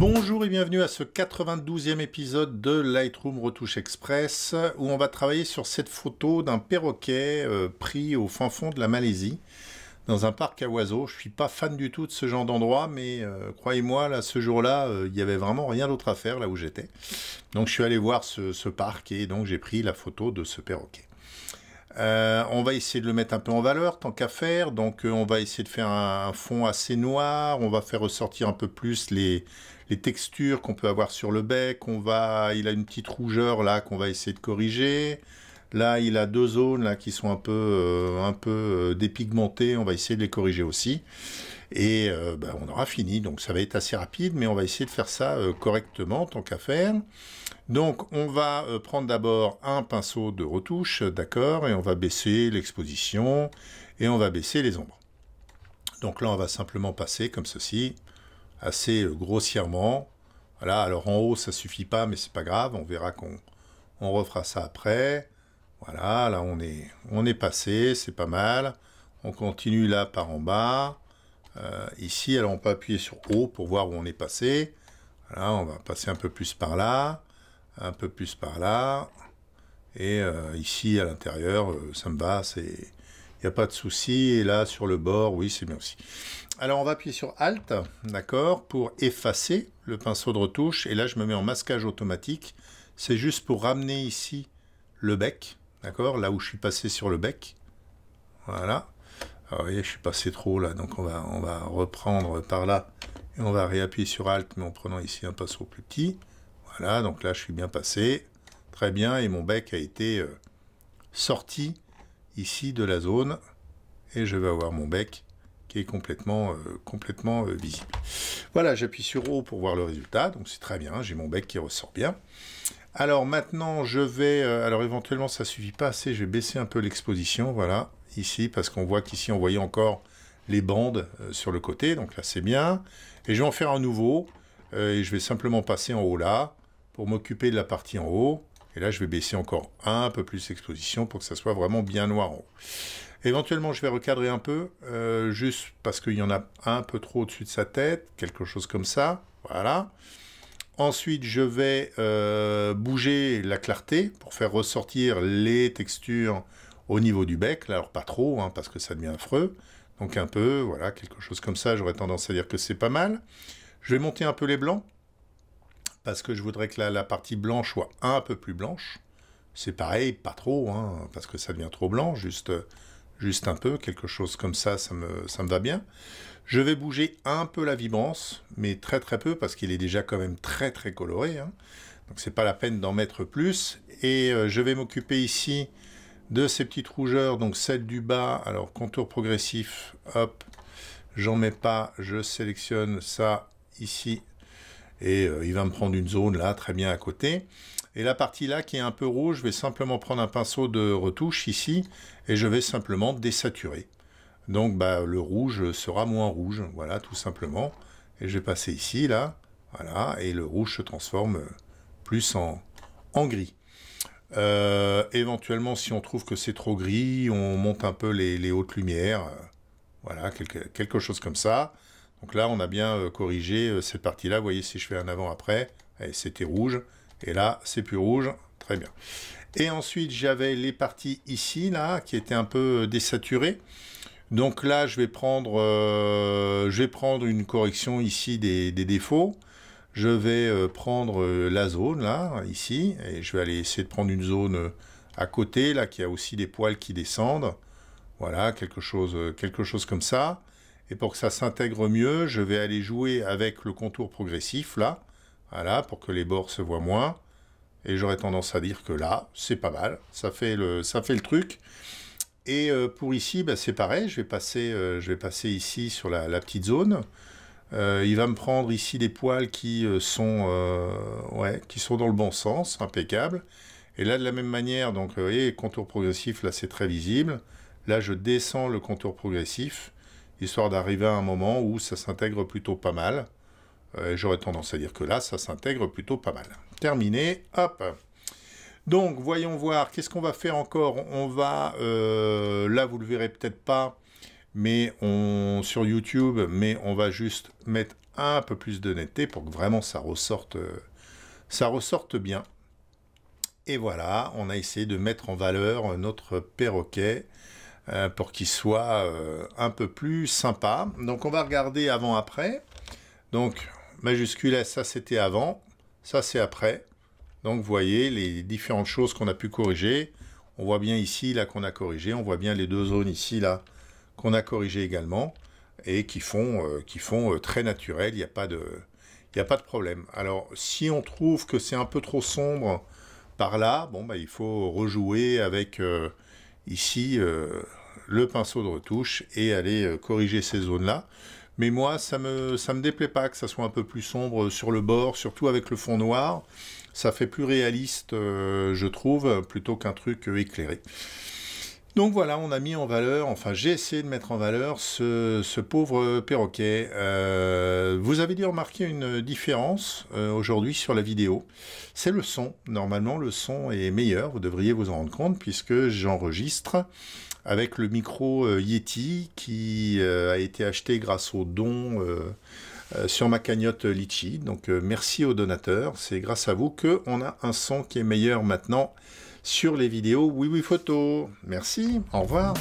Bonjour et bienvenue à ce 92e épisode de Lightroom Retouche Express où on va travailler sur cette photo d'un perroquet euh, pris au fin fond de la Malaisie dans un parc à oiseaux. Je suis pas fan du tout de ce genre d'endroit, mais euh, croyez-moi, là, ce jour-là, euh, il y avait vraiment rien d'autre à faire là où j'étais. Donc je suis allé voir ce, ce parc et donc j'ai pris la photo de ce perroquet. Euh, on va essayer de le mettre un peu en valeur, tant qu'à faire. Donc, euh, on va essayer de faire un, fond assez noir. On va faire ressortir un peu plus les, textures qu'on peut avoir sur le bec. On va, il a une petite rougeur là qu'on va essayer de corriger. Là, il a deux zones là qui sont un peu, euh, un peu dépigmentées. On va essayer de les corriger aussi. Et euh, bah, on aura fini. Donc ça va être assez rapide, mais on va essayer de faire ça euh, correctement, tant qu'à faire. Donc on va euh, prendre d'abord un pinceau de retouche, d'accord, et on va baisser l'exposition, et on va baisser les ombres. Donc là, on va simplement passer comme ceci, assez grossièrement. Voilà, alors en haut, ça suffit pas, mais c'est pas grave, on verra qu'on refera ça après. Voilà, là on est, on est passé, c'est pas mal. On continue là par en bas. Euh, ici, alors on peut appuyer sur haut pour voir où on est passé. Voilà, on va passer un peu plus par là, un peu plus par là. Et euh, ici, à l'intérieur, euh, ça me va, Il n'y a pas de souci. Et là, sur le bord, oui, c'est bien aussi. Alors, on va appuyer sur Alt, d'accord, pour effacer le pinceau de retouche. Et là, je me mets en masquage automatique. C'est juste pour ramener ici le bec, d'accord, là où je suis passé sur le bec. Voilà. Alors ah vous voyez, je suis passé trop là, donc on va, on va reprendre par là. Et on va réappuyer sur Alt, mais en prenant ici un pinceau plus petit. Voilà, donc là, je suis bien passé. Très bien, et mon bec a été euh, sorti ici de la zone. Et je vais avoir mon bec qui est complètement, euh, complètement euh, visible. Voilà, j'appuie sur O pour voir le résultat. Donc c'est très bien, j'ai mon bec qui ressort bien. Alors maintenant, je vais... alors éventuellement, ça ne suffit pas assez. Je vais baisser un peu l'exposition, voilà ici, parce qu'on voit qu'ici, on voyait encore les bandes euh, sur le côté, donc là, c'est bien. Et je vais en faire un nouveau, euh, et je vais simplement passer en haut là, pour m'occuper de la partie en haut. Et là, je vais baisser encore un peu plus l'exposition pour que ça soit vraiment bien noir en Éventuellement, je vais recadrer un peu, euh, juste parce qu'il y en a un peu trop au-dessus de sa tête, quelque chose comme ça. Voilà. Ensuite, je vais bouger la clarté pour faire ressortir les textures au niveau du bec, là, alors pas trop, hein, parce que ça devient affreux, donc un peu, voilà, quelque chose comme ça, j'aurais tendance à dire que c'est pas mal. Je vais monter un peu les blancs, parce que je voudrais que la, partie blanche soit un peu plus blanche. C'est pareil, pas trop, hein, parce que ça devient trop blanc, juste, juste un peu, quelque chose comme ça, ça me, ça me va bien. Je vais bouger un peu la vibrance, mais très très peu, parce qu'il est déjà quand même très très coloré. Hein. Donc c'est pas la peine d'en mettre plus. Et euh, je vais m'occuper ici de ces petites rougeurs, donc celle du bas, alors contour progressif, hop, j'en mets pas, je sélectionne ça ici, et euh, il va me prendre une zone là, très bien à côté. Et la partie là qui est un peu rouge, je vais simplement prendre un pinceau de retouche ici, et je vais simplement désaturer. Donc bah, le rouge sera moins rouge, voilà, tout simplement. Et je vais passer ici, là, voilà, et le rouge se transforme plus en, en gris. Euh, éventuellement, si on trouve que c'est trop gris, on monte un peu les, hautes lumières. Euh, voilà, quelque, chose comme ça. Donc là, on a bien euh, corrigé cette partie-là. Vous voyez, si je fais un avant-après, eh, c'était rouge. Et là, c'est plus rouge. Très bien. Et ensuite, j'avais les parties ici, là, qui étaient un peu désaturées. Donc là, je vais prendre, je vais prendre une correction ici des défauts je vais euh, prendre euh, la zone là, ici, et je vais aller essayer de prendre une zone euh, à côté, là, qui a aussi des poils qui descendent. Voilà, quelque chose, quelque chose comme ça. Et pour que ça s'intègre mieux, je vais aller jouer avec le contour progressif, là. Voilà, pour que les bords se voient moins. Et j'aurais tendance à dire que là, c'est pas mal. Ça fait le, truc. Et pour ici, bah, c'est pareil. Je vais, passer, ici sur la petite zone. Euh, il va me prendre ici des poils qui euh, sont, euh, qui sont dans le bon sens, impeccable. Et là, de la même manière, donc, vous voyez, contour progressif, là, c'est très visible. Là, je descends le contour progressif, histoire d'arriver à un moment où ça s'intègre plutôt pas mal. J'aurais tendance à dire que là, ça s'intègre plutôt pas mal. Terminé, hop donc, voyons voir, qu'est-ce qu'on va faire encore On va, là, vous le verrez peut-être pas, mais on, sur YouTube, mais on va juste mettre un peu plus de netteté pour que vraiment ça ressorte, euh, ça ressorte bien. Et voilà, on a essayé de mettre en valeur notre perroquet euh, pour qu'il soit euh, un peu plus sympa. Donc on va regarder avant-après. Donc majuscule ça c'était avant, ça c'est après. Donc vous voyez les différentes choses qu'on a pu corriger. On voit bien ici là qu'on a corrigé, on voit bien les deux zones ici là qu'on a corrigé également et qui font, euh, qui font euh, très naturel, il n'y a, pas de, a pas de problème. Alors, si on trouve que c'est un peu trop sombre par là, bon, bah, il faut rejouer avec euh, ici le pinceau de retouche et aller corriger ces zones-là. Mais moi, ça me, ça me déplaît pas que ça soit un peu plus sombre sur le bord, surtout avec le fond noir. Ça fait plus réaliste, je trouve, plutôt qu'un truc éclairé. Donc voilà, on a mis en valeur, enfin j'ai essayé de mettre en valeur ce, pauvre perroquet. Euh, vous avez dû remarquer une différence euh, aujourd'hui sur la vidéo. C'est le son. Normalement, le son est meilleur, vous devriez vous en rendre compte, puisque j'enregistre avec le micro euh, Yeti qui a été acheté grâce au don sur ma cagnotte Litchi. Donc merci aux donateurs, c'est grâce à vous qu'on a un son qui est meilleur maintenant sur les vidéos Oui Oui Photo. Merci, au revoir.